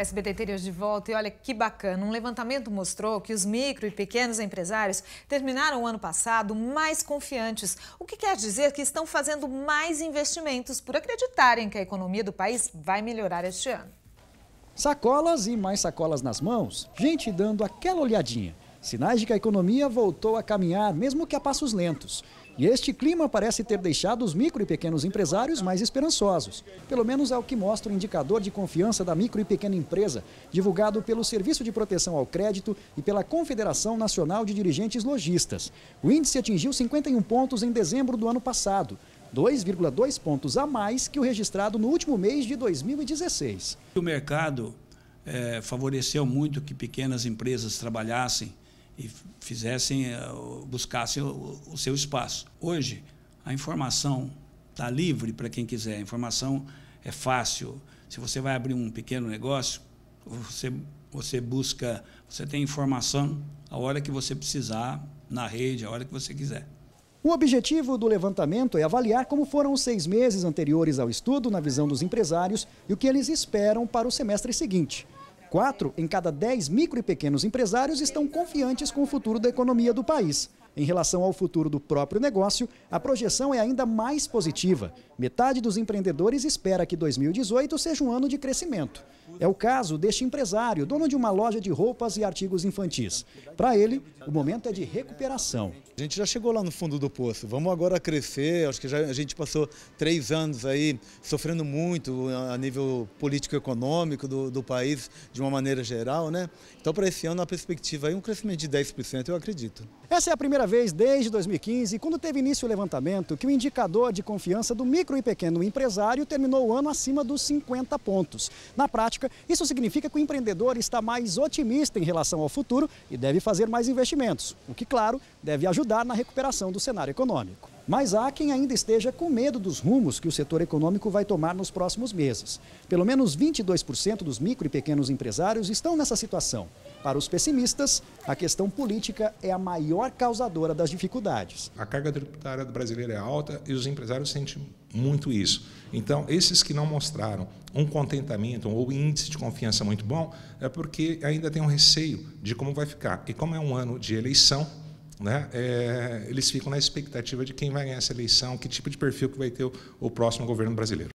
SBT Interior de volta e olha que bacana. Um levantamento mostrou que os micro e pequenos empresários terminaram o ano passado mais confiantes, o que quer dizer que estão fazendo mais investimentos por acreditarem que a economia do país vai melhorar este ano. Sacolas e mais sacolas nas mãos, gente dando aquela olhadinha. Sinais de que a economia voltou a caminhar, mesmo que a passos lentos. E este clima parece ter deixado os micro e pequenos empresários mais esperançosos. Pelo menos é o que mostra o indicador de confiança da micro e pequena empresa, divulgado pelo Serviço de Proteção ao Crédito e pela Confederação Nacional de Dirigentes Logistas. O índice atingiu 51 pontos em dezembro do ano passado. 2,2 pontos a mais que o registrado no último mês de 2016. O mercado é, favoreceu muito que pequenas empresas trabalhassem e fizessem, eh, buscassem o, o seu espaço. Hoje, a informação está livre para quem quiser, a informação é fácil. Se você vai abrir um pequeno negócio, você, você busca, você tem informação a hora que você precisar, na rede, a hora que você quiser. O objetivo do levantamento é avaliar como foram os seis meses anteriores ao estudo na visão dos empresários e o que eles esperam para o semestre seguinte. Quatro em cada dez micro e pequenos empresários estão confiantes com o futuro da economia do país. Em relação ao futuro do próprio negócio, a projeção é ainda mais positiva. Metade dos empreendedores espera que 2018 seja um ano de crescimento. É o caso deste empresário, dono de uma loja de roupas e artigos infantis. Para ele, o momento é de recuperação. A gente já chegou lá no fundo do poço, vamos agora crescer. Acho que já, a gente passou três anos aí sofrendo muito a nível político-econômico do, do país, de uma maneira geral, né? Então, para esse ano, a perspectiva é um crescimento de 10%, eu acredito. Essa é a primeira vez desde 2015, quando teve início o levantamento, que o indicador de confiança do micro e pequeno empresário terminou o ano acima dos 50 pontos. Na prática, isso significa que o empreendedor está mais otimista em relação ao futuro e deve fazer mais investimentos, o que, claro, deve ajudar na recuperação do cenário econômico. Mas há quem ainda esteja com medo dos rumos que o setor econômico vai tomar nos próximos meses. Pelo menos 22% dos micro e pequenos empresários estão nessa situação. Para os pessimistas, a questão política é a maior causadora das dificuldades. A carga tributária brasileira é alta e os empresários sentem muito isso. Então, esses que não mostraram um contentamento ou índice de confiança muito bom, é porque ainda tem um receio de como vai ficar. E como é um ano de eleição, né, é, eles ficam na expectativa de quem vai ganhar essa eleição, que tipo de perfil que vai ter o, o próximo governo brasileiro.